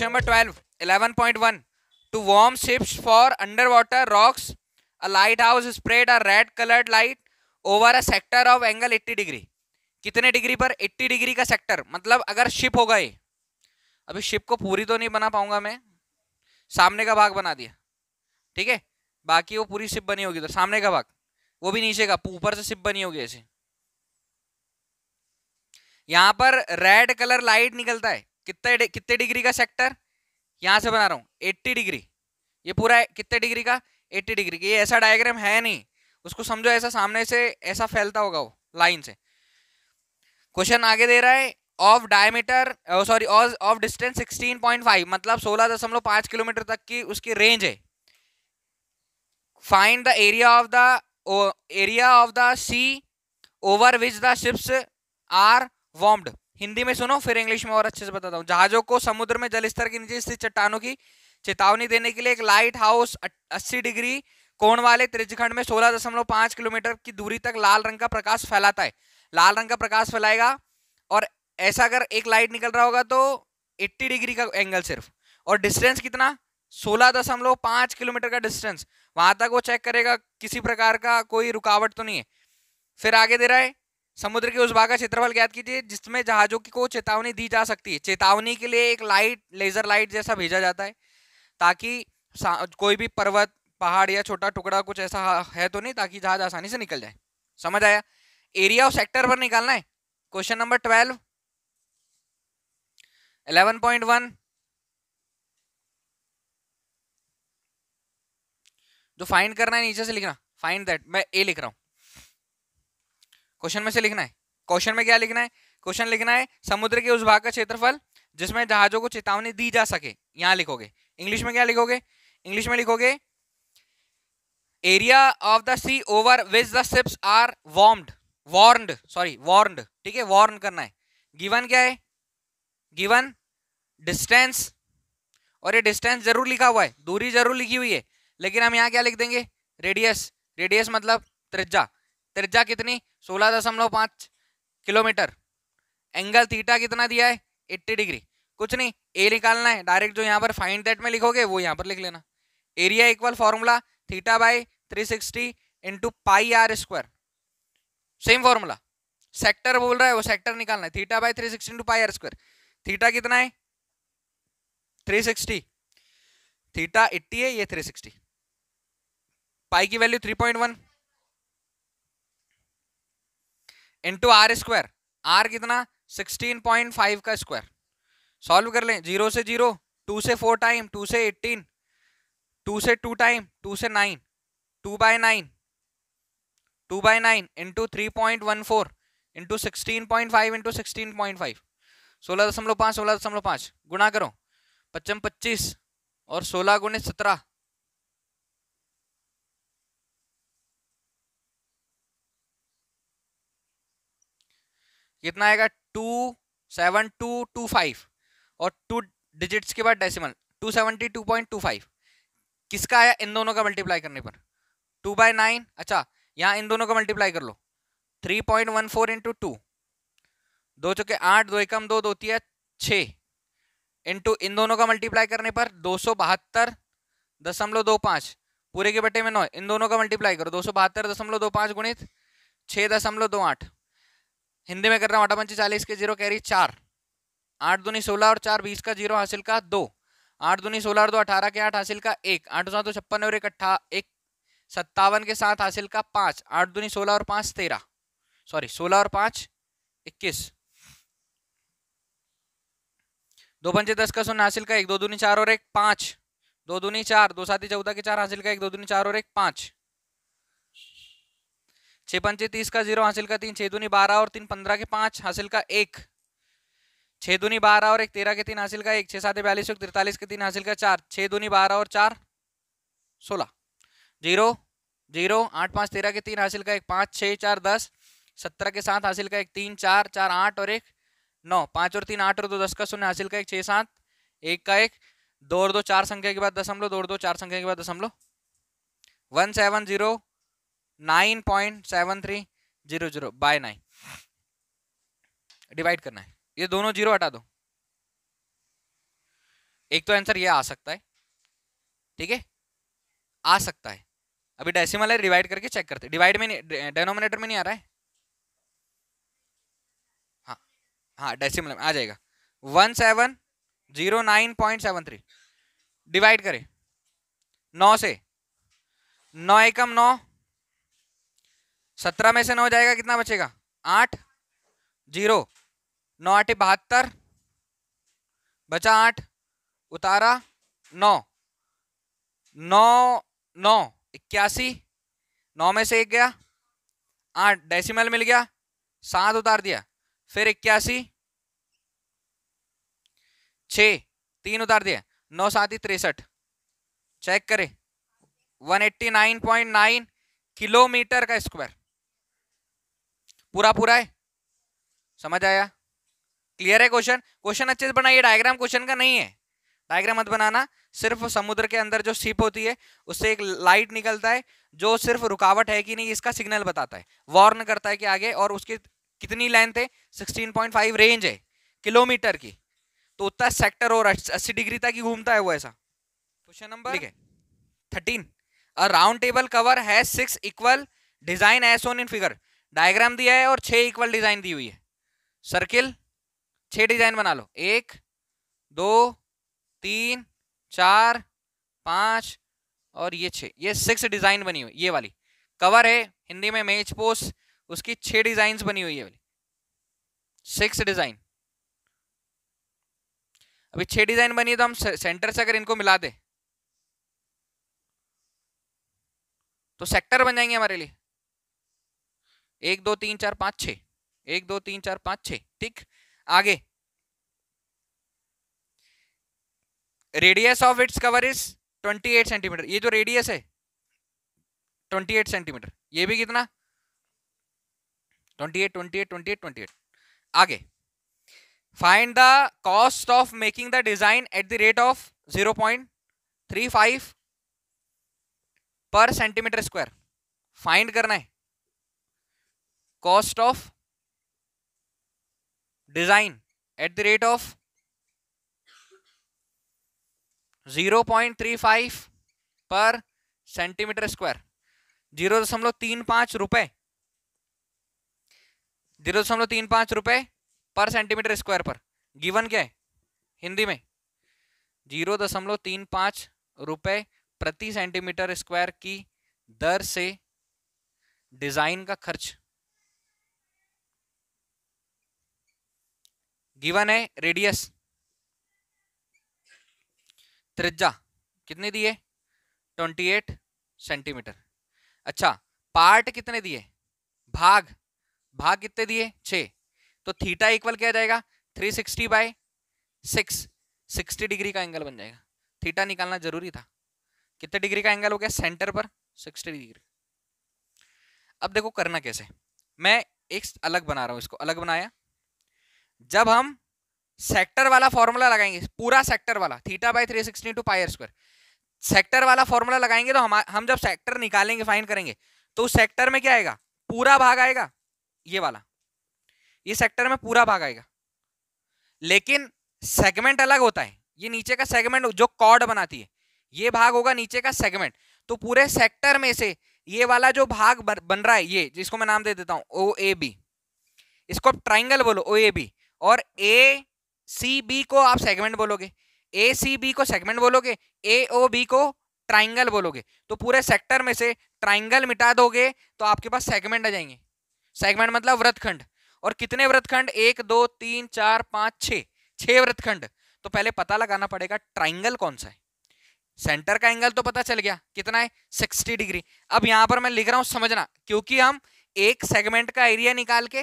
question number twelve eleven point one two warn ships for underwater rocks a lighthouse spread a red coloured light over a sector of angle eighty degree कितने degree पर eighty degree का sector मतलब अगर ship होगा ये अभी ship को पूरी तो नहीं बना पाऊंगा मैं सामने का भाग बना दिया ठीक है बाकी वो पूरी शिप बनी होगी तो सामने का भाग वो भी नीचे का ऊपर से शिप बनी होगी ऐसे यहां पर रेड कलर लाइट निकलता है कितने कितने डिग्री का सेक्टर यहां से बना रहा हूं 80 डिग्री ये पूरा कितने डिग्री का 80 डिग्री ये ऐसा डायग्राम है नहीं उसको समझो ऐसा सामने से ऐसा फैलता होगा वो लाइन से क्वेश्चन आगे दे रहा है of diameter sorry of distance 16.5 मतलब 16.5 किलोमीटर तक की उसकी रेंज है find the area of the area of the sea over which the ships are warned Hindi में सुनो फिर इंग्लिश में और अच्छे से बताता हूँ जहाजों को समुद्र में जल स्तर के नीचे स्थित चट्टानों की चेतावनी देने के लिए एक लाइट हाउस अस्सी डिग्री कोण वाले त्रिजखंड में सोलह दशमलव पांच किलोमीटर की दूरी तक लाल रंग का प्रकाश फैलाता है लाल रंग का प्रकाश फैलाएगा और ऐसा अगर एक लाइट निकल रहा होगा तो एट्टी डिग्री का एंगल सिर्फ और डिस्टेंस कितना सोलह दशमलव पाँच किलोमीटर का डिस्टेंस वहां तक वो चेक करेगा किसी प्रकार का कोई रुकावट तो नहीं है फिर आगे दे रहा है समुद्र के उस भाग का क्षेत्रफल ज्ञात कीजिए जिसमें जहाजों की को चेतावनी दी जा सकती है चेतावनी के लिए एक लाइट लेजर लाइट जैसा भेजा जाता है ताकि कोई भी पर्वत पहाड़ या छोटा टुकड़ा कुछ ऐसा है तो नहीं ताकि जहाज आसानी से निकल जाए समझ आया एरिया और सेक्टर पर निकालना है question number twelve eleven point one जो फाइंड करना है नीचे से लिखना फाइंड दैट मैं ए लिख रहा हूं क्वेश्चन में से लिखना है क्वेश्चन में क्या लिखना है क्वेश्चन लिखना है समुद्र के उस भाग का क्षेत्रफल जिसमें जहाजों को चेतावनी दी जा सके यहाँ लिखोगे इंग्लिश में क्या लिखोगे इंग्लिश में लिखोगे area of the sea over which the ships are warned warned sorry warned ठीक है वॉर्न करना है गिवन क्या है गिवन डिस्टेंस और ये डिस्टेंस जरूर लिखा हुआ है दूरी जरूर लिखी हुई है लेकिन हम यहाँ क्या लिख देंगे रेडियस रेडियस मतलब त्रिज्या त्रिज्या कितनी सोलह दशमलव पांच किलोमीटर एंगल थीटा कितना दिया है एट्टी डिग्री कुछ नहीं ए निकालना है डायरेक्ट जो यहाँ पर फाइंड दैट में लिखोगे वो यहाँ पर लिख लेना area equal formula theta by three sixty into pi r square same formula sector बोल रहा है वो सेक्टर निकालना है theta by three sixty into pi r square theta कितना है थ्री सिक्सटी थीटा एट्टी है ये थ्री सिक्सटी पाई की value three point one into r square r कितना 16.5 का स्क्वायर सॉल्व कर लें जीरो से जीरो टू से फोर टाइम टू से एट्टीन टू से टू टाइम टू से nine two by nine two by nine into three point one four into sixteen point five into sixteen point five सोलह दशमलव पाँच सोलह दशमलव पाँच गुणा करो पच्चम पच्चीस और सोलह गुणे सत्रह कितना आएगा two seven two two five और टू डिजिट्स के बाद decimal two seventy two point two five किसका आया इन दोनों का मल्टीप्लाई करने पर टू बाई नाइन अच्छा यहाँ इन दोनों का मल्टीप्लाई कर लो three point one four into two दो चौके आठ दो एकम दो दो तीन छः इंटू इन दोनों का मल्टीप्लाई करने पर दो सौ बहत्तर दशमलव दो पाँच पूरे के बटे में नौ इन दोनों का मल्टीप्लाई करो दो सौ बहत्तर दशमलव दो पाँच गुणित छः दशमलव दो आठ हिंदी में कर रहा हूँ आठा पंच चालीस के जीरो कैरी चार आठ दूनी सोलह और चार बीस का जीरो हासिल का दो आठ दूनी सोलह और दो अठारह के आठ हासिल का एक आठ दो छप्पन और एक अट्ठा एक सत्तावन के साथ हासिल का पाँच आठ दूनी सोलह और पाँच तेरह सॉरी सोलह और पाँच इक्कीस दो पंचे दस का शून्य हासिल का एक दो दूनी चार और एक पाँच दो दूनी चार दो साथी चौदह के चार हासिल का एक दो दूनी चार और एक पाँच छः पंचे तीस का जीरो हासिल का तीन छः दूनी बारह और तीन पंद्रह के पाँच हासिल का एक छः दूनी बारह और एक तेरह के तीन हासिल का एक छः सात बयालीस और तिरतालीस के तीन हासिल का चार छः दूनी बारह और चार सोलह जीरो जीरो आठ पाँच तेरह के तीन हासिल का एक पाँच छः चार दस सत्रह के साथ हासिल का एक तीन चार चार आठ और एक नौ पाँच और तीन आठ और दो दस का शून्य हासिल का एक छः सात एक का एक दो और दो चार संख्या के बाद दशमलव दो और दो चार संख्या के बाद दशमलव one seven zero nine point seven three zero zero by nine divide करना है ये दोनों जीरो हटा दो एक तो आंसर ये आ सकता है ठीक है आ सकता है अभी डेसिमल है डिवाइड करके चेक करते डिवाइड में नहीं डेनोमिनेटर में नहीं आ रहा है हाँ हाँ डेसिमल में आ जाएगा one seven zero nine point seven three divide करें नौ से नौ एकम नौ सत्रह में से नौ जाएगा कितना बचेगा आठ जीरो नौ आठ बहत्तर बचा आठ उतारा नौ नौ नौ इक्यासी नौ में से एक गया आठ डेसिमल मिल गया सात उतार दिया फिर इक्यासी छ तीन उतार दिया नौ सात ही तिरसठ चेक करें 189.9 किलोमीटर का स्क्वायर पूरा पूरा है समझ आया क्लियर है क्वेश्चन क्वेश्चन अच्छे से बनाइए डायग्राम क्वेश्चन का नहीं है डायग्राम मत बनाना सिर्फ समुद्र के अंदर जो सीप होती है उससे एक लाइट निकलता है जो सिर्फ रुकावट है कि नहीं इसका सिग्नल बताता है वार्न करता है कि आगे और उसकी कितनी लेंथ है सिक्सटीन पॉइंट फाइव रेंज है किलोमीटर की तो उतना सेक्टर और अस्सी डिग्री तक ही घूमता है वो ऐसा question number thirteen a round table cover है six equal design as shown in figure diagram दिया है और छह इक्वल डिजाइन दी हुई है सर्किल छह डिजाइन बना लो एक दो तीन चार पाँच और ये छह ये सिक्स डिज़ाइन बनी हुई ये वाली कवर है हिंदी में मेज पोस्ट उसकी छः डिज़ाइन बनी हुई है वाली सिक्स डिज़ाइन अभी छः डिज़ाइन बनी है तो हम सेंटर से अगर इनको मिला दे तो सेक्टर बन जाएंगे हमारे लिए एक दो तीन चार पांच छ एक दो तीन चार पांच छ ठीक आगे radius of its cover is 28 centimetre ये जो रेडियस है 28 सेंटीमीटर ये भी कितना 28 28 28 28 आगे find the cost of making the design at the rate of 0.35 per centimetre square find करना है cost of design at the rate of zero point three five per centimetre square जीरो दशमलव तीन पांच रुपए जीरो दशमलव तीन पांच रुपए पर सेंटीमीटर स्क्वायर पर गिवन क्या है हिंदी में जीरो दशमलव तीन पांच रुपए प्रति सेंटीमीटर स्क्वायर की दर से डिजाइन का खर्च गिवन है रेडियस त्रिज्या कितने दिए 28 सेंटीमीटर अच्छा पार्ट कितने दिए भाग भाग कितने दिए छ तो थीटा इक्वल क्या जाएगा 360 sixty by six sixty degree का एंगल बन जाएगा थीटा निकालना जरूरी था कितने डिग्री का एंगल हो गया सेंटर पर 60 डिग्री अब देखो करना कैसे मैं एक अलग बना रहा हूँ इसको अलग बनाया जब हम सेक्टर वाला फॉर्मूला लगाएंगे पूरा सेक्टर वाला theta by three sixty two pi square sector वाला फॉर्मूला लगाएंगे तो हम हम जब सेक्टर निकालेंगे फाइन करेंगे तो उस सेक्टर में क्या आएगा पूरा भाग आएगा ये वाला ये सेक्टर में पूरा भाग आएगा लेकिन सेगमेंट अलग होता है ये नीचे का सेगमेंट जो कॉर्ड बनाती है ये भाग होगा नीचे का सेगमेंट तो पूरे सेक्टर में से ये वाला जो भाग बन रहा है ये जिसको मैं नाम दे देता हूं ओ ए बी इसको आप ट्राइंगल बोलो ओ ए बी और ए सी बी को आप सेगमेंट बोलोगे ए सी बी को सेगमेंट बोलोगे ए ओ बी को ट्राइंगल बोलोगे तो पूरे सेक्टर में से ट्राइंगल मिटा दोगे तो आपके पास सेगमेंट आ जाएंगे सेगमेंट मतलब व्रतखंड और कितने व्रतखंड एक दो तीन चार पाँच छ छः व्रतखंड तो पहले पता लगाना पड़ेगा ट्राइंगल कौन सा है सेंटर का एंगल तो पता चल गया कितना है 60 डिग्री अब यहां पर मैं लिख रहा हूँ समझना क्योंकि हम एक सेगमेंट का एरिया निकाल के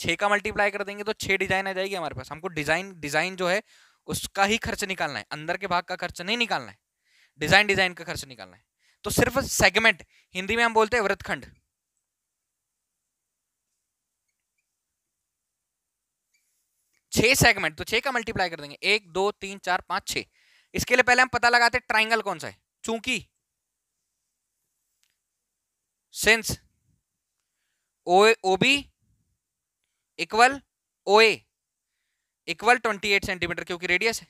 छः का मल्टीप्लाई कर देंगे तो छः डिजाइन आ जाएगी हमारे पास हमको डिजाइन डिजाइन जो है उसका ही खर्च निकालना है अंदर के भाग का खर्च नहीं निकालना है डिजाइन डिजाइन का खर्च निकालना है तो सिर्फ सेगमेंट हिंदी में हम बोलते हैं वृतखंड छह सेगमेंट तो छह का मल्टीप्लाई कर देंगे एक दो तीन चार पांच छह इसके लिए पहले हम पता लगाते हैं ट्राइंगल कौन सा है चूंकि since O OB equal O equal equal twenty eight centimetre क्योंकि रेडियस है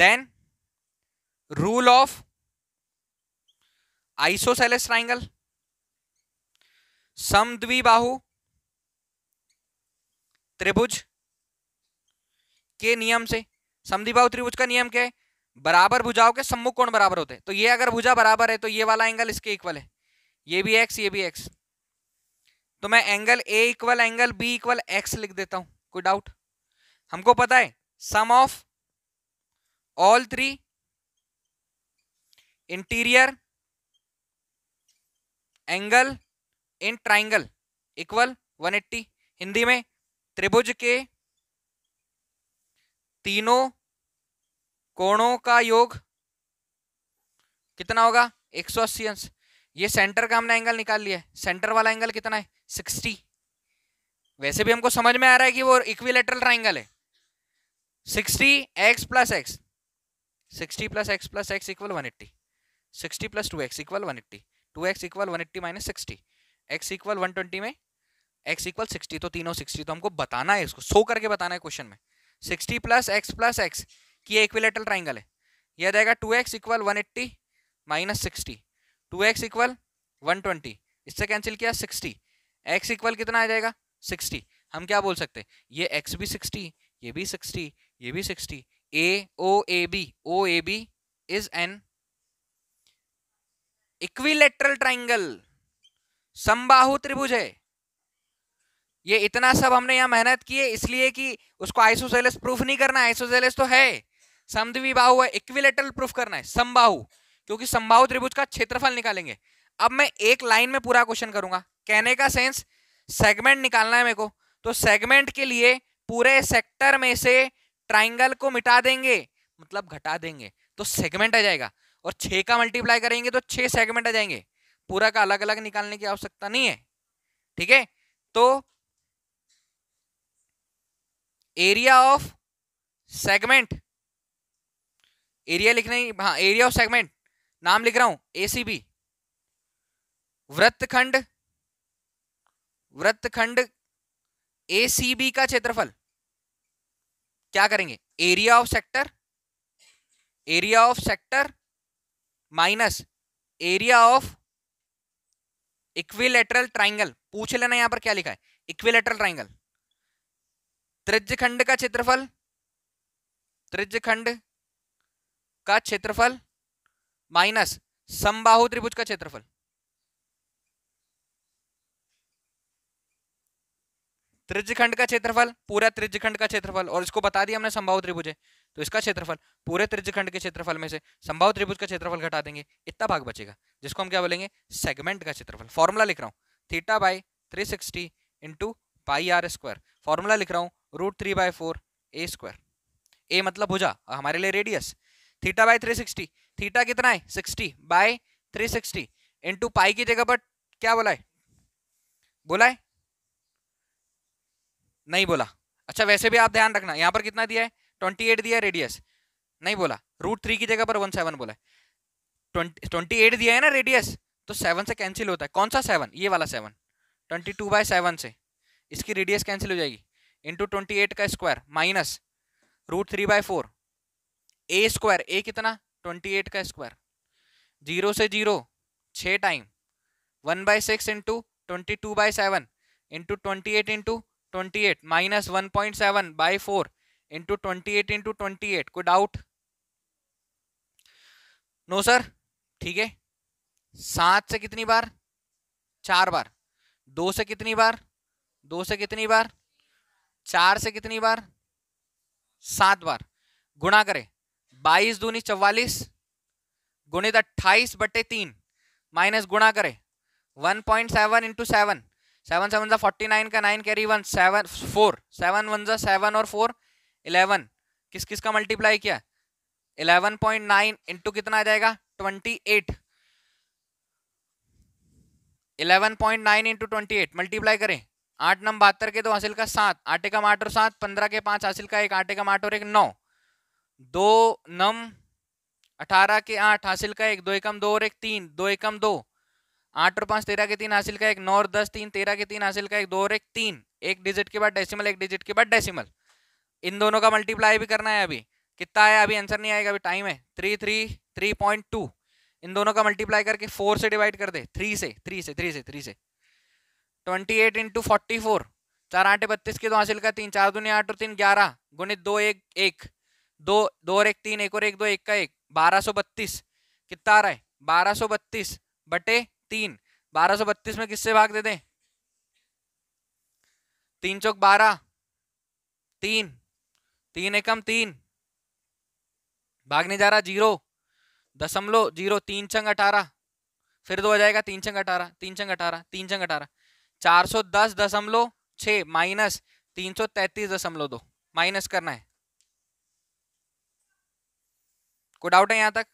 then rule of isosceles triangle समद्विबाहु त्रिभुज के नियम से समद्विबाहु त्रिभुज का नियम क्या है बराबर भुजाओं के सम्मुख कोण बराबर होते हैं तो ये अगर भुजा बराबर है तो ये वाला एंगल इसके इक्वल है ये भी एक्स ये भी एक्स तो मैं angle A equal angle B equal x लिख देता हूं कोई डाउट हमको पता है sum of all three interior angle in triangle equal 180 Hindi में त्रिभुज के तीनों कोणों का योग कितना होगा एक सौ अस्सी अंश ये सेंटर का हमने एंगल निकाल लिया सेंटर वाला एंगल कितना है सिक्सटी वैसे भी हमको समझ में आ रहा है कि वो इक्विलेटरल ट्राइंगल है sixty x plus x sixty plus x plus x equal one eighty sixty plus two x equal one eighty two x equal one eighty minus sixty x equal one twenty में x equal sixty तो तीनों sixty तो हमको बताना है इसको सो करके बताना है क्वेश्चन में sixty plus x plus x की इक्विलेटरल ट्राइंगल है यह जाएगा two x equal one eighty minus sixty two x equal one twenty इससे कैंसिल किया सिक्सटी एक्स इक्वल कितना आ जाएगा सिक्सटी हम क्या बोल सकते हैं ये एक्स भी सिक्सटी ये भी सिक्सटी ये भी sixty A O A B O A B is an equilateral triangle समबाहु त्रिभुज है ये इतना सब हमने यहां मेहनत की है इसलिए कि उसको आइसोसेलेस प्रूफ नहीं करना आइसोसेलेस तो है समद्विबाहु है इक्विलेटरल प्रूफ करना है समबाहु क्योंकि समबाहु त्रिभुज का क्षेत्रफल निकालेंगे अब मैं एक लाइन में पूरा क्वेश्चन करूंगा कहने का सेंस सेगमेंट निकालना है मेरे को तो सेगमेंट के लिए पूरे सेक्टर में से ट्राइंगल को मिटा देंगे मतलब घटा देंगे तो सेगमेंट आ जाएगा और छः का मल्टीप्लाई करेंगे तो छः सेगमेंट आ जाएंगे पूरा का अलग अलग निकालने की आवश्यकता नहीं है ठीक है तो एरिया ऑफ सेगमेंट एरिया लिखना ही हाँ एरिया ऑफ सेगमेंट नाम लिख रहा हूं एसीबी वृत्तखंड वृत्तखंड बी का क्षेत्रफल क्या करेंगे area of sector area of sector minus area of equilateral triangle पूछ लेना यहां पर क्या लिखा है इक्विलेटरल ट्राइंगल त्रिज्यखंड का क्षेत्रफल त्रिज्यखंड का क्षेत्रफल माइनस समबाहु त्रिभुज का क्षेत्रफल त्रिज्यखंड का क्षेत्रफल पूरा त्रिज्यखंड का क्षेत्रफल और इसको बता दिया हमने संभाव त्रिभुज तो इसका क्षेत्रफल पूरे त्रिज्यखंड के क्षेत्रफल में से संभाव त्रिभुज का क्षेत्रफल घटा देंगे इतना भाग बचेगा जिसको हम क्या बोलेंगे सेगमेंट का क्षेत्रफल फॉर्मूला लिख रहा हूँ theta by three sixty into pi r square formula लिख रहा हूँ root three by four a square a मतलब भुजा हमारे लिए radius theta by three sixty theta कितना है sixty by three sixty into pi की जगह पर क्या बोला है बोला है नहीं बोला अच्छा वैसे भी आप ध्यान रखना यहाँ पर कितना दिया है ट्वेंटी एट दिया है रेडियस नहीं बोला रूट थ्री की जगह पर वन सेवन बोला ट्वेंटी ट्वेंटी एट दिया है ना रेडियस तो सेवन से कैंसिल होता है कौन सा सेवन ये वाला seven twenty two by seven से इसकी रेडियस कैंसिल हो जाएगी इंटू ट्वेंटी एट का square minus root three by four a square a कितना ट्वेंटी एट का स्क्वायर जीरो से जीरो छः time one by six into twenty two by seven into twenty eight into twenty eight minus one point seven by four into twenty eight into twenty eight कोई doubt no sir ठीक है सात से कितनी बार चार बार दो से कितनी बार दो से कितनी बार चार से कितनी बार सात बार गुणा करें बाईस दूनी चवालीस गुणित अट्ठाईस बटे तीन माइनस गुणा करें one point seven into seven seven seven सा फोर्टी नाइन का nine carry one seven four seven one सा सेवन और फोर इलेवन किस किस का मल्टीप्लाई किया इलेवन पॉइंट नाइन इंटू कितना आ जाएगा twenty eight eleven point nine into twenty eight multiply करें आठ नम बहत्तर के दो हासिल का सात आटे का माट और सात पंद्रह के पांच हासिल का एक आटे का माट और एक नौ दो नम अठारह के आठ हासिल का एक दो एकम दो और एक तीन दो एकम दो आठ और पांच तेरह के तीन हासिल का एक नौ और दस तीन तेरह के तीन हासिल का एक दो और एक तीन एक डिजिट के बाद डेसिमल एक डिजिट के बाद डेसिमल इन दोनों का मल्टीप्लाई भी करना है अभी कितना है अभी आंसर नहीं आएगा अभी टाइम है three three three point two इन दोनों का मल्टीप्लाई करके फोर से डिवाइड कर दे थ्री से थ्री से थ्री से थ्री से twenty eight into forty four चार आठ बत्तीस के दो हासिल का तीन चार दुनिया आठ और तीन ग्यारह गुणित दो एक एक दो दो और एक तीन एक और एक दो एक का एक बारह सौ बत्तीस कितना आ रहा है बारह सौ बत्तीस बटे तीन बारह सौ बत्तीस में किससे भाग दे दें तीन चौक बारह तीन तीन एकम तीन भागने जा रहा जीरो दशमलव जीरो तीन चंग अठारह फिर दो हो जाएगा तीन चंग अठारह तीन चंग अठारह तीन चंग अठारह चार सौ दस दशमलव छ माइनस तीन सौ तैतीस दशमलव दो माइनस करना है कोई डाउट है यहां तक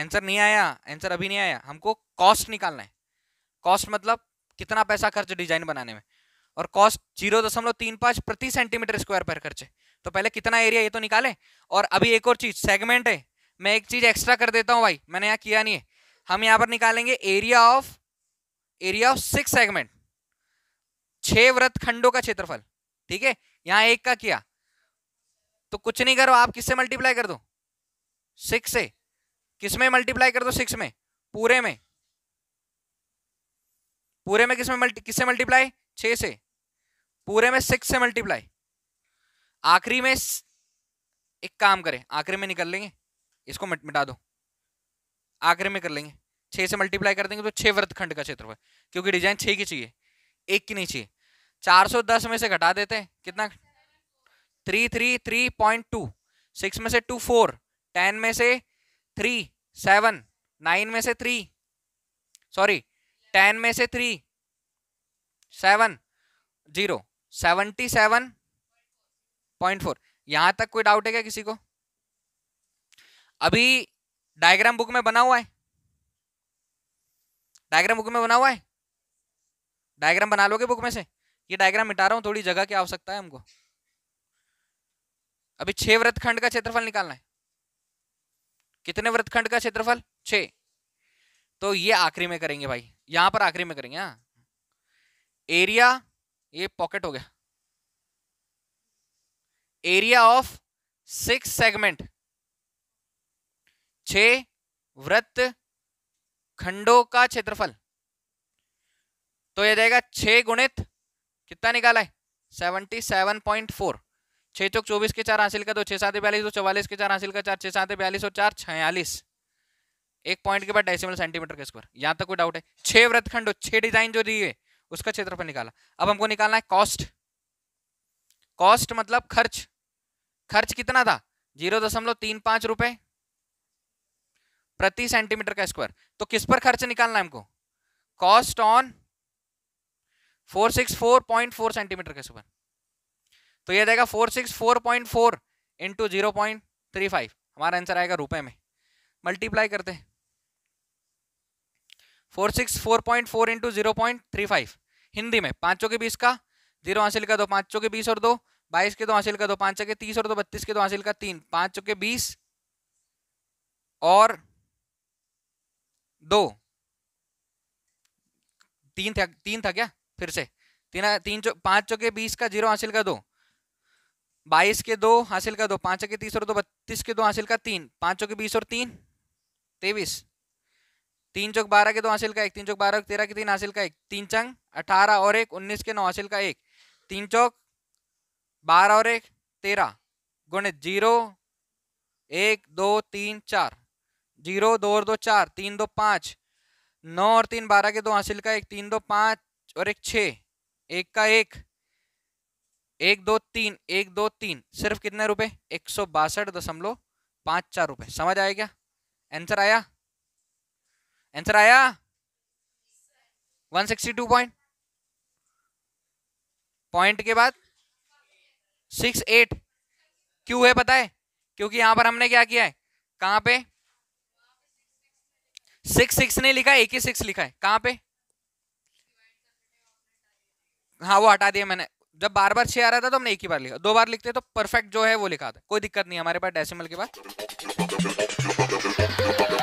आंसर नहीं आया आंसर अभी नहीं आया हमको कॉस्ट निकालना है कॉस्ट मतलब कितना पैसा खर्च डिजाइन बनाने में और कॉस्ट जीरो दशमलव तीन पांच प्रति सेंटीमीटर स्क्वायर पर खर्च है तो पहले कितना एरिया ये तो निकाले और अभी एक और चीज़ सेगमेंट है मैं एक चीज़ एक्स्ट्रा कर देता हूँ भाई मैंने यहाँ किया नहीं है हम यहाँ पर निकालेंगे area of area of six segment छह व्रत खंडों का क्षेत्रफल ठीक है यहाँ एक का किया तो कुछ नहीं करो आप किससे मल्टीप्लाई कर दो सिक्स से किस में मल्टीप्लाई कर दो सिक्स में पूरे में पूरे में किस में किससे मल्टीप्लाई छ से पूरे में सिक्स से मल्टीप्लाई आखिरी में एक काम करें आखिरी में निकल लेंगे इसको मिट मिटा दो आखिरी में कर लेंगे छः से मल्टीप्लाई कर देंगे तो छः वृत्तखंड का क्षेत्रफल क्योंकि डिजाइन छः की चाहिए एक की नहीं चाहिए चार सौ दस में से घटा देते हैं कितना three three three point two six में से टू फोर टेन में से थ्री सेवन नाइन में से थ्री सॉरी टेन में से three seven zero seventy seven point four यहां तक कोई डाउट है क्या किसी को अभी डायग्राम बुक में बना हुआ है डायग्राम बुक में बना हुआ है डायग्राम बना लोगे बुक में से ये डायग्राम मिटा रहा हूं थोड़ी जगह की आवश्यकता है हमको अभी छह व्रतखंड का क्षेत्रफल निकालना है कितने व्रतखंड का क्षेत्रफल छ तो ये आखिरी में करेंगे भाई यहां पर आखिरी में करेंगे हाँ एरिया ये पॉकेट हो गया एरिया ऑफ सिक्स सेगमेंट छ वृत्त खंडों का क्षेत्रफल तो यह जाएगा छे गुणित कितना निकाला है सेवेंटी सेवन पॉइंट फोर छः चौक तो चौबीस के चार हासिल का दो छः सात बयालीस दो चौवालीस के चार हासिल का चार छः सात बयालीस और चार छियालीस एक पॉइंट के बाद डेसिमल सेंटीमीटर के स्क्वायर यहाँ तक कोई डाउट है छः व्रतखंड छः डिजाइन जो दिए उसका क्षेत्रफल निकाला अब हमको निकालना है कॉस्ट कॉस्ट मतलब खर्च खर्च कितना था जीरो दशमलव तीन पांच रुपए प्रति सेंटीमीटर का स्क्वायर तो किस पर खर्च निकालना है हमको cost on four six four point four centimetre का स्क्वायर तो ये देगा four six four point four into zero point three five हमारा आंसर आएगा रुपए में मल्टीप्लाई करते हैं four six four point four into zero point three five Hindi में पांचों के बीस का जीरो हासिल का दो पांचों के बीस और दो बाईस के दो हासिल का दो पांच के तीस और दो बत्तीस के दो हासिल का तीन पांचों के बीस और दो तीन था तीन था क्या फिर से तीन तीन चौ पाँच चौके बीस का जीरो हासिल का दो बाईस के दो हासिल का दो पांच के तीस और दो बत्तीस के दो हासिल का तीन पाँचों के बीस और तीन तेईस तीन चौक बारह के दो हासिल का एक तीन चौक बारह तेरह के तीन हासिल का एक तीन चंग अठारह और एक उन्नीस के नौ हासिल का एक तीन चौक बारह और एक तेरह गुणित जीरो एक दो तीन चार जीरो दो और दो चार तीन दो पाँच नौ और तीन बारह के दो हासिल का एक तीन दो पाँच और एक छः एक का एक एक दो तीन एक दो तीन सिर्फ कितने रुपए एक सौ बासठ दशमलव पांच चार रुपए समझ आया क्या आंसर आया आंसर आया one sixty two point point के बाद सिक्स एट क्यों है पता है क्योंकि यहां पर हमने क्या किया है कहां पे सिक्स सिक्स नहीं लिखा है एक ही सिक्स लिखा है कहां पे हाँ वो हटा दिया मैंने जब बार बार छः आ रहा था तो हमने एक ही बार लिखा दो बार लिखते तो परफेक्ट जो है वो लिखा था कोई दिक्कत नहीं हमारे पास डेसिमल के बाद